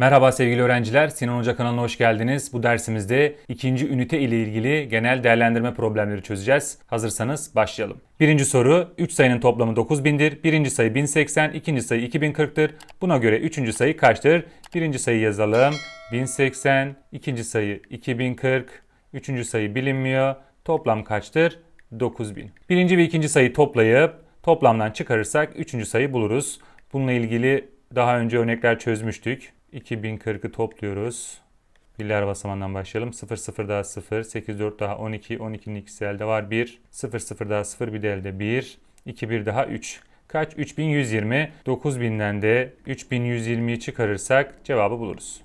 Merhaba sevgili öğrenciler, Sinan Hoca kanalına hoş geldiniz. Bu dersimizde ikinci ünite ile ilgili genel değerlendirme problemleri çözeceğiz. Hazırsanız başlayalım. Birinci soru, 3 sayının toplamı 9000'dir. Birinci sayı 1080, ikinci sayı 2040'tır. Buna göre üçüncü sayı kaçtır? Birinci sayı yazalım. 1080, ikinci sayı 2040, üçüncü sayı bilinmiyor. Toplam kaçtır? 9000. Birinci ve ikinci sayı toplayıp toplamdan çıkarırsak üçüncü sayı buluruz. Bununla ilgili daha önce örnekler çözmüştük. 2040'ı topluyoruz. Birler basamandan başlayalım. 0 0 daha 0, 8 4 daha 12, 12'nin ikisi elde var 1, 0 0 daha 0 bir de elde 1, 2 1 daha 3. Kaç? 3120. 9000'den de 3120'yi çıkarırsak cevabı buluruz.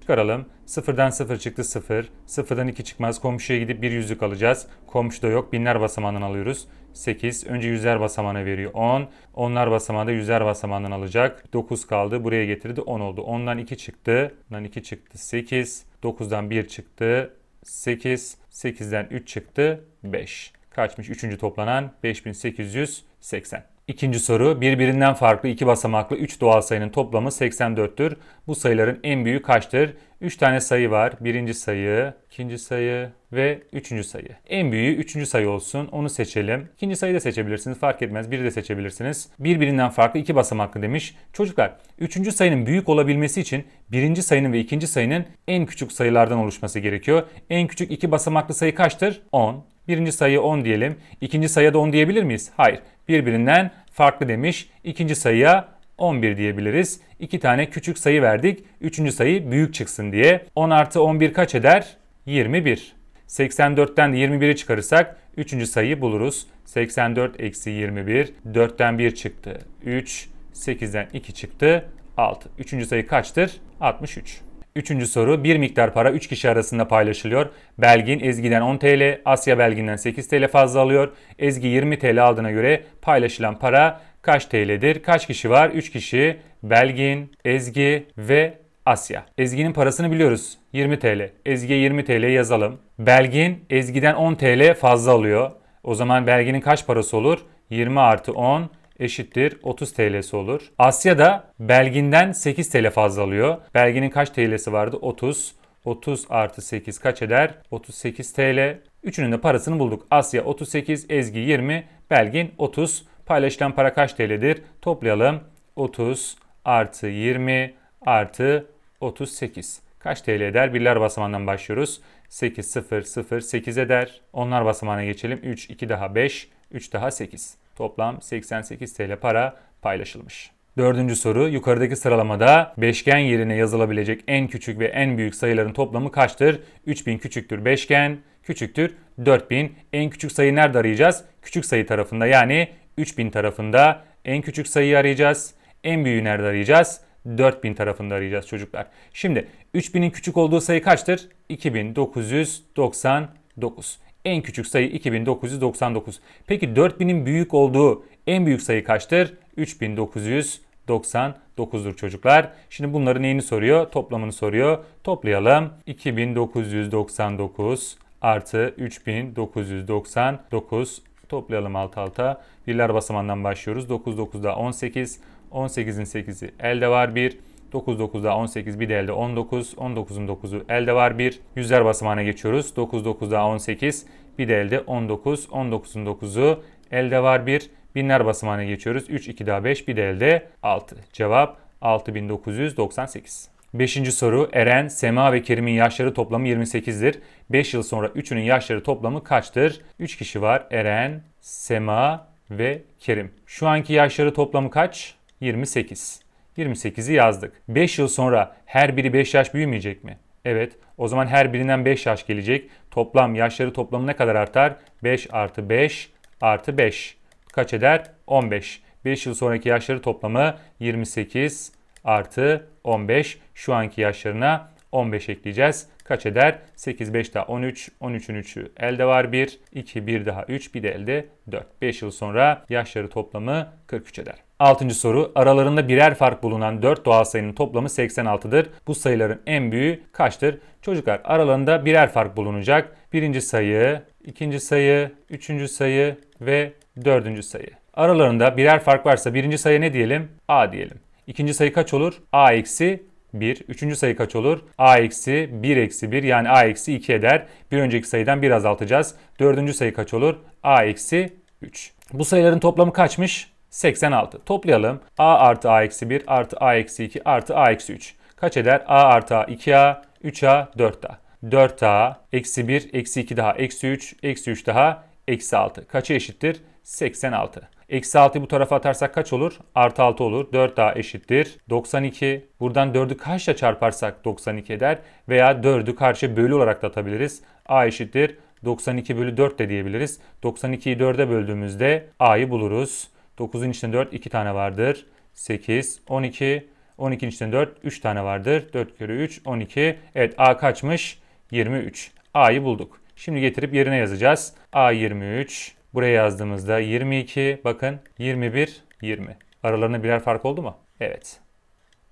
Çıkaralım. 0'dan 0 çıktı 0. 0'dan 2 çıkmaz. Komşuya gidip bir yüzük alacağız. Komşuda yok. Binler basamandan alıyoruz. 8. Önce yüzler basamağına veriyor 10. Onlar basamağında yüzler basamağından alacak. 9 kaldı. Buraya getirdi 10 oldu. 10'dan 2 çıktı. 10'dan 2 çıktı 8. 9'dan 1 çıktı 8. 8'den 3 çıktı 5. Kaçmış 3. toplanan 5880. İkinci soru birbirinden farklı iki basamaklı 3 doğal sayının toplamı 84'tür. Bu sayıların en büyüğü kaçtır? 3 tane sayı var. Birinci sayı, ikinci sayı ve üçüncü sayı. En büyüğü üçüncü sayı olsun. Onu seçelim. İkinci sayıyı da seçebilirsiniz. Fark etmez. Biri de seçebilirsiniz. Birbirinden farklı iki basamaklı demiş. Çocuklar üçüncü sayının büyük olabilmesi için birinci sayının ve ikinci sayının en küçük sayılardan oluşması gerekiyor. En küçük iki basamaklı sayı kaçtır? 10. Birinci sayı 10 diyelim. İkinci sayıya da 10 diyebilir miyiz? Hayır. Birbirinden farklı demiş. İkinci sayıya 11 diyebiliriz. 2 tane küçük sayı verdik. Üçüncü sayı büyük çıksın diye. 10 artı 11 kaç eder? 21. 84'ten de 21'i çıkarırsak üçüncü sayıyı buluruz. 84 eksi 21. 4'ten 1 çıktı. 3. 8'den 2 çıktı. 6. Üçüncü sayı kaçtır? 63. Üçüncü soru bir miktar para 3 kişi arasında paylaşılıyor. Belgin Ezgi'den 10 TL, Asya Belgin'den 8 TL fazla alıyor. Ezgi 20 TL aldığına göre paylaşılan para kaç TL'dir? Kaç kişi var? 3 kişi Belgin, Ezgi ve Asya. Ezgi'nin parasını biliyoruz. 20 TL. Ezgi'ye 20 TL yazalım. Belgin Ezgi'den 10 TL fazla alıyor. O zaman Belgin'in kaç parası olur? 20 artı 10 eşittir 30 TL'si olur. Asya'da belginden 8 TL fazla alıyor. Belginin kaç TL'si vardı? 30. 30 artı 8 kaç eder? 38 TL. Üçünün de parasını bulduk. Asya 38, Ezgi 20, Belgin 30. Paylaşılan para kaç TL'dir? Toplayalım. 30 artı 20 artı 38. Kaç TL eder? Birler basamağından başlıyoruz. 8, 0, 0, 8 eder. Onlar basamağına geçelim. 3, 2 daha 5, 3 daha 8. Toplam 88 TL para paylaşılmış. Dördüncü soru yukarıdaki sıralamada beşgen yerine yazılabilecek en küçük ve en büyük sayıların toplamı kaçtır? 3000 küçüktür beşgen, küçüktür 4000. En küçük sayı nerede arayacağız? Küçük sayı tarafında yani 3000 tarafında en küçük sayıyı arayacağız. En büyüğü nerede arayacağız? 4000 tarafında arayacağız çocuklar. Şimdi 3000'in küçük olduğu sayı kaçtır? 2999. En küçük sayı 2999. Peki 4000'in büyük olduğu en büyük sayı kaçtır? 3999'dur çocuklar. Şimdi bunların neyini soruyor? Toplamını soruyor. Toplayalım. 2999 artı 3999 toplayalım alt alta. Birler basamandan başlıyoruz. 9 9 da 18. 18'in 8'i elde var 1. 9 9'da 18 bir de elde 19. 19'un 9'u elde var 1. Yüzler basamağına geçiyoruz. 9 9'da 18 bir de elde 19. 19'un 9'u elde var 1. Binler basamağına geçiyoruz. 3 2 daha 5 bir de elde 6. Cevap 6998. Beşinci soru Eren, Sema ve Kerim'in yaşları toplamı 28'dir. 5 yıl sonra üçünün yaşları toplamı kaçtır? 3 kişi var Eren, Sema ve Kerim. Şu anki yaşları toplamı kaç? 28. 28'i yazdık. 5 yıl sonra her biri 5 yaş büyümeyecek mi? Evet, o zaman her birinden 5 yaş gelecek. Toplam yaşları toplamı ne kadar artar? 5 artı 5 artı 5. Kaç eder? 15. 5 yıl sonraki yaşları toplamı 28 artı 15. Şu anki yaşlarına 15 ekleyeceğiz kaç eder? 8, 5 daha 13. 13'ün 3'ü elde var 1. 2, 1 daha 3. Bir de elde 4. 5 yıl sonra yaşları toplamı 43 eder. Altıncı soru aralarında birer fark bulunan 4 doğal sayının toplamı 86'dır. Bu sayıların en büyüğü kaçtır? Çocuklar aralarında birer fark bulunacak. Birinci sayı, ikinci sayı, üçüncü sayı ve dördüncü sayı. Aralarında birer fark varsa birinci sayı ne diyelim? A diyelim. İkinci sayı kaç olur? A eksi 1. Üçüncü sayı kaç olur? a eksi 1 eksi 1 yani a eksi 2 eder. Bir önceki sayıdan 1 azaltacağız. Dördüncü sayı kaç olur? a eksi 3. Bu sayıların toplamı kaçmış? 86. Toplayalım. a artı a eksi 1 artı a eksi 2 artı a eksi 3. Kaç eder? a artı a 2a 3a 4a. 4a eksi 1 eksi 2 daha eksi 3 eksi 3 daha eksi 6. Kaça eşittir? 86. Eksi 6'yı bu tarafa atarsak kaç olur? Artı 6 olur. 4 daha eşittir. 92. Buradan 4'ü kaçla çarparsak 92 eder. Veya 4'ü karşı bölü olarak da atabiliriz. A eşittir. 92 bölü 4 de diyebiliriz. 92'yi 4'e böldüğümüzde A'yı buluruz. 9'un içinde 4 2 tane vardır. 8, 12, 12'nin içinde 4 3 tane vardır. 4 kere 3 12. Evet A kaçmış? 23. A'yı bulduk. Şimdi getirip yerine yazacağız. A 23 Buraya yazdığımızda 22 bakın 21 20. Aralarında birer fark oldu mu? Evet.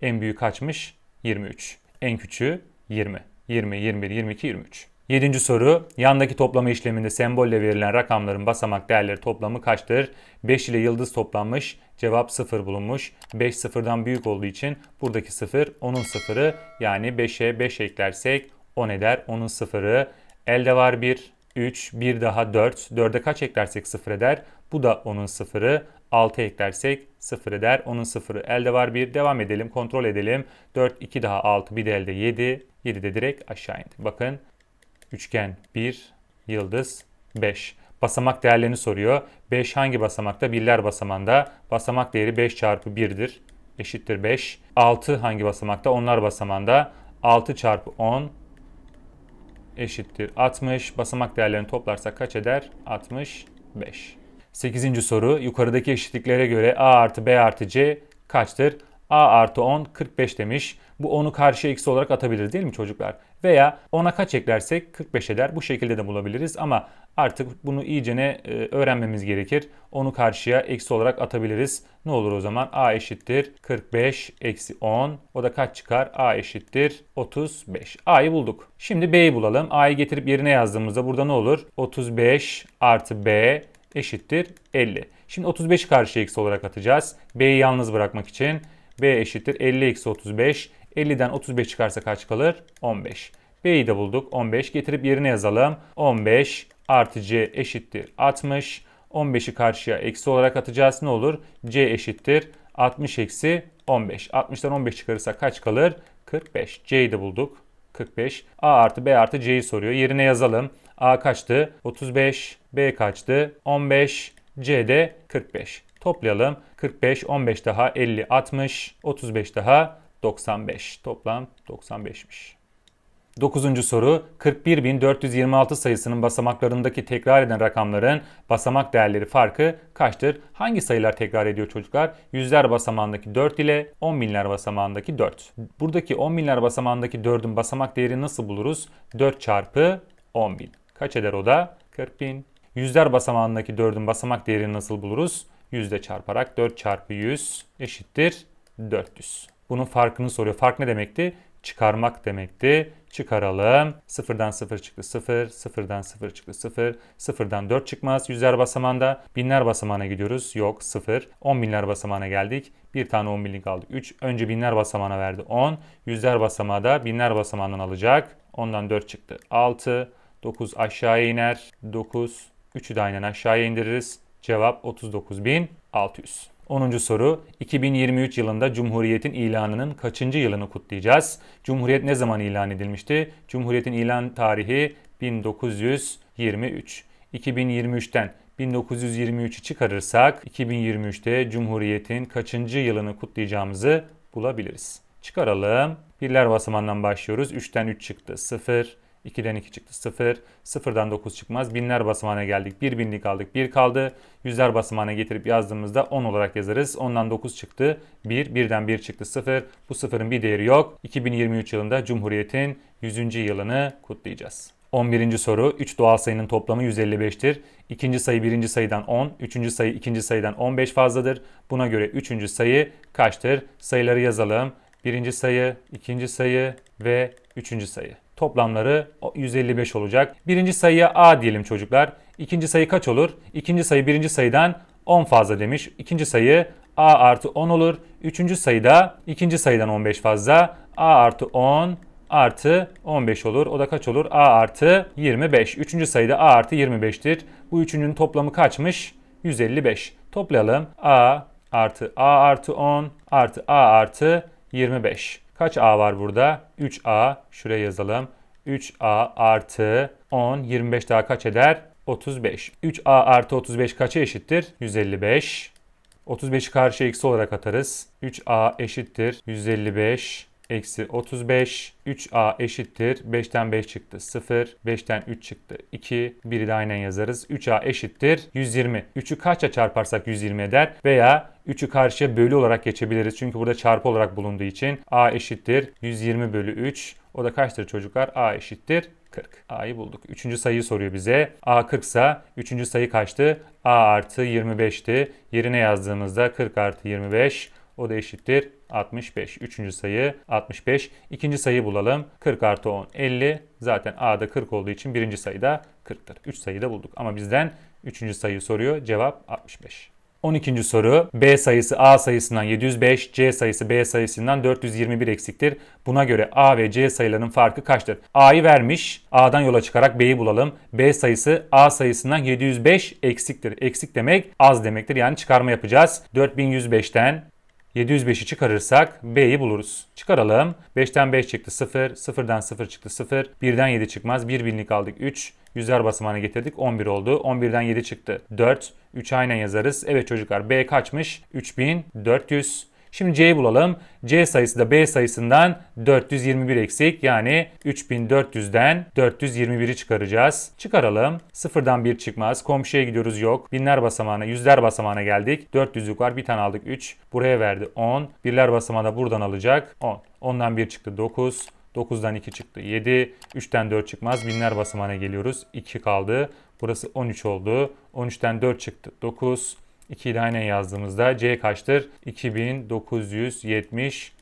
En büyük kaçmış? 23. En küçüğü 20. 20, 21, 22, 23. Yedinci soru, yandaki toplama işleminde sembolle verilen rakamların basamak değerleri toplamı kaçtır? 5 ile yıldız toplanmış, cevap 0 bulunmuş. 5 0'dan büyük olduğu için buradaki 0 onun 0'ı yani 5'e 5 eklersek 10 eder. Onun 0'ı elde var 1, 3, 1 daha 4. 4'e kaç eklersek 0 eder? Bu da onun 0'ı. 6 eklersek 0 eder. Onun 0'ı elde var 1. Devam edelim. Kontrol edelim. 4, 2 daha 6. Bir de elde 7. 7 de direkt aşağı indi. Bakın üçgen 1, yıldız 5. Basamak değerlerini soruyor. 5 hangi basamakta? Birler basamanda. Basamak değeri 5 çarpı 1'dir. Eşittir 5. 6 hangi basamakta? Onlar basamanda. 6 çarpı 10 eşittir 60. Basamak değerlerini toplarsak kaç eder? 65. 8. soru yukarıdaki eşitliklere göre a artı b artı c kaçtır? a artı 10 45 demiş. Bu 10'u karşıya eksi olarak atabiliriz değil mi çocuklar? Veya 10'a kaç eklersek 45 eder. Bu şekilde de bulabiliriz ama Artık bunu iyicene e, öğrenmemiz gerekir. Onu karşıya eksi olarak atabiliriz. Ne olur o zaman? A eşittir 45 eksi 10. O da kaç çıkar? A eşittir 35. A'yı bulduk. Şimdi B'yi bulalım. A'yı getirip yerine yazdığımızda burada ne olur? 35 artı B eşittir 50. Şimdi 35 karşıya eksi olarak atacağız. B'yi yalnız bırakmak için. B eşittir 50 eksi 35. 50'den 35 çıkarsa kaç kalır? 15. B'yi de bulduk. 15 getirip yerine yazalım. 15 artı C eşittir 60. 15'i karşıya eksi olarak atacağız. Ne olur? C eşittir 60 eksi 15. 60'tan 15 çıkarırsak kaç kalır? 45. C'yi de bulduk. 45. A artı B artı C'yi soruyor. Yerine yazalım. A kaçtı? 35. B kaçtı? 15. C de 45. Toplayalım. 45, 15 daha 50, 60, 35 daha 95. Toplam 95'miş. 9. soru 41.426 sayısının basamaklarındaki tekrar eden rakamların basamak değerleri farkı kaçtır? Hangi sayılar tekrar ediyor çocuklar? Yüzler basamağındaki 4 ile 10 binler basamağındaki 4. Buradaki 10 binler basamağındaki 4'ün basamak değeri nasıl buluruz? 4 çarpı 10 bin. Kaç eder o da? 40 bin. Yüzler basamağındaki 4'ün basamak değerini nasıl buluruz? Yüzde çarparak 4 çarpı 100 eşittir 400. Bunun farkını soruyor. Fark ne demekti? çıkarmak demekti. Çıkaralım. 0'dan 0 çıktı 0, 0'dan 0 çıktı 0, 0'dan 4 çıkmaz. Yüzler basamağında binler basamağına gidiyoruz. Yok 0. 10 binler basamağına geldik. Bir tane 10 binlik aldık. 3. Önce binler basamağına verdi 10. Yüzler basamağı da binler basamağından alacak. Ondan 4 çıktı. 6, 9 aşağıya iner. 9, 3'ü de aynen aşağıya indiririz. Cevap 39.600. 10. soru 2023 yılında Cumhuriyet'in ilanının kaçıncı yılını kutlayacağız? Cumhuriyet ne zaman ilan edilmişti? Cumhuriyet'in ilan tarihi 1923. 2023'ten 1923'ü çıkarırsak 2023'te Cumhuriyet'in kaçıncı yılını kutlayacağımızı bulabiliriz. Çıkaralım. Birler basamandan başlıyoruz. 3'ten 3 çıktı. 0, 2'den 2 çıktı 0. 0'dan 9 çıkmaz. Binler basamağına geldik. 1 binlik aldık 1 kaldı. Yüzler basamağına getirip yazdığımızda 10 olarak yazarız. 10'dan 9 çıktı 1. 1'den 1 çıktı 0. Bu 0'ın bir değeri yok. 2023 yılında Cumhuriyet'in 100. yılını kutlayacağız. 11. soru 3 doğal sayının toplamı 155'tir. İkinci sayı birinci sayıdan 10, üçüncü sayı ikinci sayıdan 15 fazladır. Buna göre üçüncü sayı kaçtır? Sayıları yazalım. Birinci sayı, ikinci sayı ve üçüncü sayı. Toplamları 155 olacak. Birinci sayıya A diyelim çocuklar. İkinci sayı kaç olur? İkinci sayı birinci sayıdan 10 fazla demiş. İkinci sayı A artı 10 olur. Üçüncü sayıda ikinci sayıdan 15 fazla. A artı 10 artı 15 olur. O da kaç olur? A artı 25. Üçüncü sayıda A artı 25'tir. Bu üçünün toplamı kaçmış? 155. Toplayalım. A artı A artı 10 artı A artı 25. Kaç A var burada? 3A. Şuraya yazalım. 3A artı 10. 25 daha kaç eder? 35. 3A artı 35 kaça eşittir? 155. 35'i karşıya x olarak atarız. 3A eşittir. 155 eksi 35. 3a eşittir. 5'ten 5 çıktı 0. 5'ten 3 çıktı 2. 1'i de aynen yazarız. 3a eşittir 120. 3'ü kaçla çarparsak 120 eder veya 3'ü karşıya bölü olarak geçebiliriz. Çünkü burada çarpı olarak bulunduğu için a eşittir 120 bölü 3. O da kaçtır çocuklar? a eşittir 40. A'yı bulduk. Üçüncü sayıyı soruyor bize. A 40 ise üçüncü sayı kaçtı? A artı 25'ti. Yerine yazdığımızda 40 artı 25 o da eşittir 65. Üçüncü sayı 65. İkinci sayı bulalım. 40 artı 10 50. Zaten A'da 40 olduğu için birinci sayı da 40'tır. Üç sayıyı da bulduk. Ama bizden üçüncü sayı soruyor. Cevap 65. 12. soru B sayısı A sayısından 705, C sayısı B sayısından 421 eksiktir. Buna göre A ve C sayılarının farkı kaçtır? A'yı vermiş, A'dan yola çıkarak B'yi bulalım. B sayısı A sayısından 705 eksiktir. Eksik demek az demektir yani çıkarma yapacağız. 4105'ten 705'i çıkarırsak B'yi buluruz. Çıkaralım. 5'ten 5 çıktı 0, 0'dan 0 çıktı 0, 1'den 7 çıkmaz. 1 binlik aldık 3, yüzler basamağına getirdik 11 oldu. 11'den 7 çıktı 4, 3 aynen yazarız. Evet çocuklar B kaçmış? 3400. Şimdi C'yi bulalım. C sayısı da B sayısından 421 eksik. Yani 3400'den 421'i çıkaracağız. Çıkaralım. Sıfırdan bir çıkmaz. Komşuya gidiyoruz yok. Binler basamağına, yüzler basamağına geldik. 400'lük var. Bir tane aldık 3. Buraya verdi 10. Birler basamağına buradan alacak 10. Ondan bir çıktı 9. 9'dan 2 çıktı 7. 3'ten 4 çıkmaz. Binler basamağına geliyoruz. 2 kaldı. Burası 13 oldu. 13'ten 4 çıktı 9. 2 ile aynen yazdığımızda C kaçtır? 2979.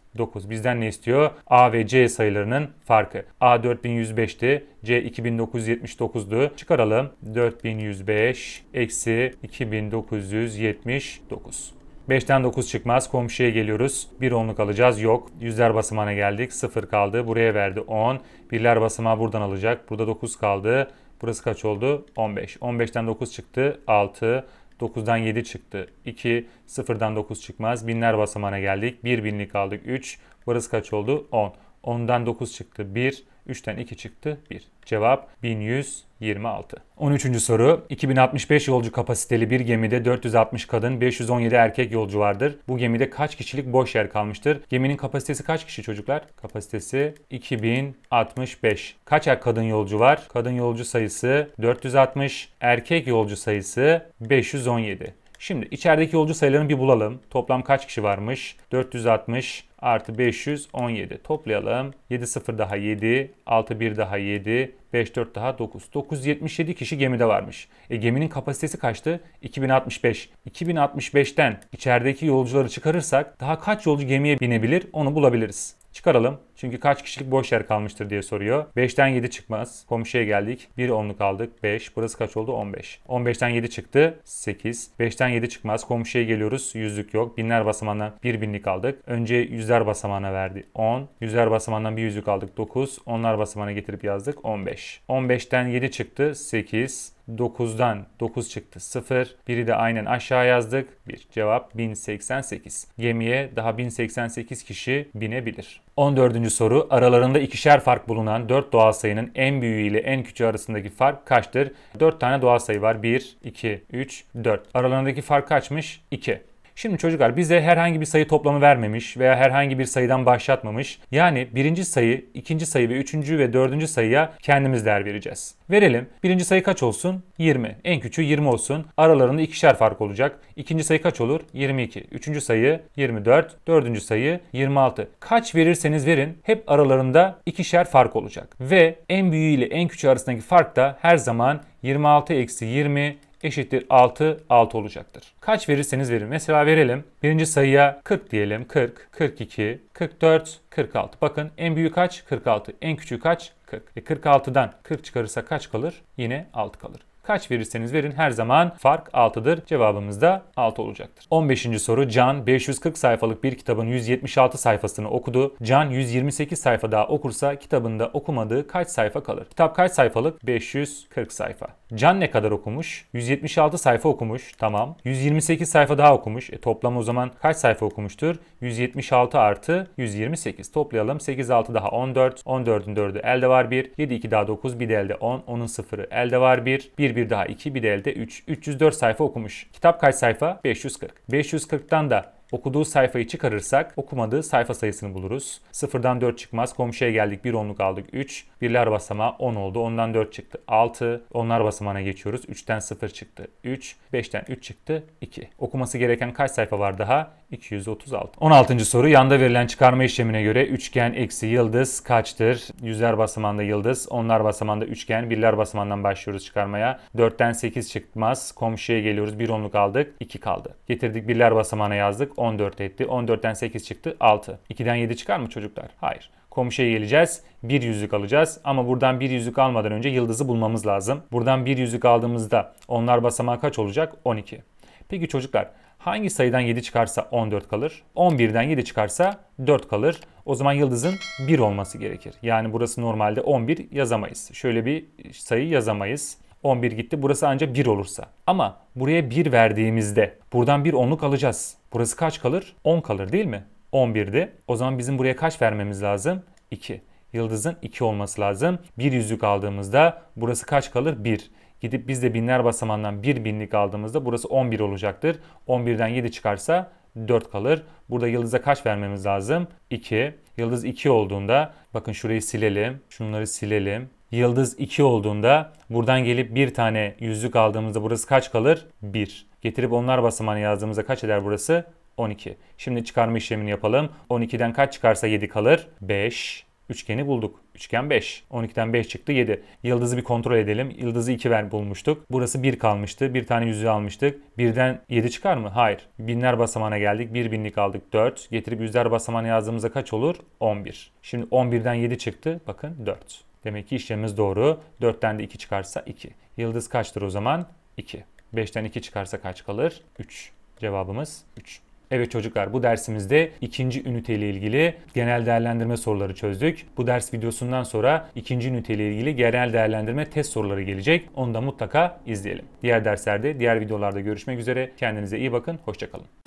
Bizden ne istiyor? A ve C sayılarının farkı. A 4105'ti. C 2979'du. Çıkaralım. 4105 eksi 2979. 5'ten 9 çıkmaz. Komşuya geliyoruz. Bir onluk alacağız. Yok. Yüzler basamağına geldik. 0 kaldı. Buraya verdi 10. Birler basamağı buradan alacak. Burada 9 kaldı. Burası kaç oldu? 15. 15'ten 9 çıktı. 6. 9'dan 7 çıktı. 2, 0'dan 9 çıkmaz. Binler basamağına geldik. 1 binlik aldık. 3, burası kaç oldu? 10. 10'dan 9 çıktı 1, 3'ten 2 çıktı 1. Cevap 1126. 13. soru. 2065 yolcu kapasiteli bir gemide 460 kadın, 517 erkek yolcu vardır. Bu gemide kaç kişilik boş yer kalmıştır? Geminin kapasitesi kaç kişi çocuklar? Kapasitesi 2065. Kaç er kadın yolcu var? Kadın yolcu sayısı 460, erkek yolcu sayısı 517. Şimdi içerideki yolcu sayılarını bir bulalım. Toplam kaç kişi varmış? 460, artı 517 toplayalım. 7 0 daha 7, 6 1 daha 7, 5 4 daha 9. 977 kişi gemide varmış. E geminin kapasitesi kaçtı? 2065. 2065'ten içerideki yolcuları çıkarırsak daha kaç yolcu gemiye binebilir onu bulabiliriz. Çıkaralım. Çünkü kaç kişilik boş yer kalmıştır diye soruyor. 5'ten 7 çıkmaz. Komşuya geldik. 1 onluk aldık. 5. Burası kaç oldu? 15. 15'ten 7 çıktı. 8. 5'ten 7 çıkmaz. Komşuya geliyoruz. Yüzlük yok. Binler basamağından 1 binlik aldık. Önce yüzler basamağına verdi. 10. Yüzler basamağından bir yüzlük aldık. 9. Onlar basamağına getirip yazdık. 15. 15'ten 7 çıktı. 8. 9'dan 9 çıktı 0. Biri de aynen aşağı yazdık. 1. Cevap 1088. Gemiye daha 1088 kişi binebilir. 14. soru aralarında ikişer fark bulunan 4 doğal sayının en büyüğü ile en küçüğü arasındaki fark kaçtır? 4 tane doğal sayı var. 1, 2, 3, 4. Aralarındaki fark kaçmış? 2. Şimdi çocuklar bize herhangi bir sayı toplamı vermemiş veya herhangi bir sayıdan başlatmamış. Yani birinci sayı, ikinci sayı ve üçüncü ve dördüncü sayıya kendimiz değer vereceğiz. Verelim. Birinci sayı kaç olsun? 20. En küçüğü 20 olsun. Aralarında ikişer fark olacak. İkinci sayı kaç olur? 22. Üçüncü sayı 24. Dördüncü sayı 26. Kaç verirseniz verin hep aralarında ikişer fark olacak. Ve en büyüğü ile en küçüğü arasındaki fark da her zaman 26 eksi 20 eşittir 6, 6 olacaktır. Kaç verirseniz verin. Mesela verelim. Birinci sayıya 40 diyelim. 40, 42, 44, 46. Bakın en büyük kaç? 46. En küçük kaç? 40. E 46'dan 40 çıkarırsa kaç kalır? Yine 6 kalır. Kaç verirseniz verin her zaman fark 6'dır. Cevabımız da 6 olacaktır. 15. soru Can 540 sayfalık bir kitabın 176 sayfasını okudu. Can 128 sayfa daha okursa kitabında okumadığı kaç sayfa kalır? Kitap kaç sayfalık? 540 sayfa. Can ne kadar okumuş? 176 sayfa okumuş. Tamam. 128 sayfa daha okumuş. E, toplam o zaman kaç sayfa okumuştur? 176 artı 128. Toplayalım. 8 6 daha 14. 14'ün 4'ü elde var 1. 7 2 daha 9. Bir de elde 10. 10'un 0'ı elde var 1. 1 1 daha 2. Bir de elde 3. 304 sayfa okumuş. Kitap kaç sayfa? 540. 540'tan da Okuduğu sayfayı çıkarırsak okumadığı sayfa sayısını buluruz. Sıfırdan 4 çıkmaz. Komşuya geldik. Bir onluk aldık. 3. Birler basamağı 10 oldu. Ondan 4 çıktı. 6. Onlar basamağına geçiyoruz. 3'ten 0 çıktı. 3. 5'ten 3 çıktı. 2. Okuması gereken kaç sayfa var daha? 236. 16. soru. Yanda verilen çıkarma işlemine göre üçgen eksi yıldız kaçtır? Yüzler basamağında yıldız. Onlar basamağında üçgen. Birler basamağından başlıyoruz çıkarmaya. 4'ten 8 çıkmaz. Komşuya geliyoruz. 1 onluk aldık. 2 kaldı. Getirdik birler basamağına yazdık. 14 etti. 14'ten 8 çıktı 6. 2'den 7 çıkar mı çocuklar? Hayır. Komşuya geleceğiz. Bir yüzük alacağız. Ama buradan bir yüzük almadan önce yıldızı bulmamız lazım. Buradan bir yüzük aldığımızda onlar basamağı kaç olacak? 12. Peki çocuklar hangi sayıdan 7 çıkarsa 14 kalır? 11'den 7 çıkarsa 4 kalır. O zaman yıldızın 1 olması gerekir. Yani burası normalde 11 yazamayız. Şöyle bir sayı yazamayız. 11 gitti. Burası ancak 1 olursa. Ama buraya 1 verdiğimizde buradan bir 10'luk alacağız. Burası kaç kalır? 10 kalır değil mi? 11'di. O zaman bizim buraya kaç vermemiz lazım? 2. Yıldızın 2 olması lazım. Bir yüzük aldığımızda burası kaç kalır? 1. Gidip biz de binler basamandan 1 binlik aldığımızda burası 11 olacaktır. 11'den 7 çıkarsa 4 kalır. Burada yıldıza kaç vermemiz lazım? 2. Yıldız 2 olduğunda bakın şurayı silelim. Şunları silelim. Yıldız 2 olduğunda buradan gelip bir tane yüzlük aldığımızda burası kaç kalır? 1. Getirip onlar basamağını yazdığımızda kaç eder burası? 12. Şimdi çıkarma işlemini yapalım. 12'den kaç çıkarsa 7 kalır? 5. Üçgeni bulduk. Üçgen 5. 12'den 5 çıktı 7. Yıldızı bir kontrol edelim. Yıldızı 2 ver bulmuştuk. Burası 1 kalmıştı. Bir tane yüzüğü almıştık. Birden 7 çıkar mı? Hayır. Binler basamağına geldik. 1 binlik aldık 4. Getirip yüzler basamağına yazdığımızda kaç olur? 11. Şimdi 11'den 7 çıktı. Bakın 4. Demek ki işlemimiz doğru. 4'ten de 2 çıkarsa 2. Yıldız kaçtır o zaman? 2. 5'ten 2 çıkarsa kaç kalır? 3. Cevabımız 3. Evet çocuklar bu dersimizde ikinci ünite ile ilgili genel değerlendirme soruları çözdük. Bu ders videosundan sonra ikinci ünite ile ilgili genel değerlendirme test soruları gelecek. Onu da mutlaka izleyelim. Diğer derslerde, diğer videolarda görüşmek üzere. Kendinize iyi bakın, hoşçakalın.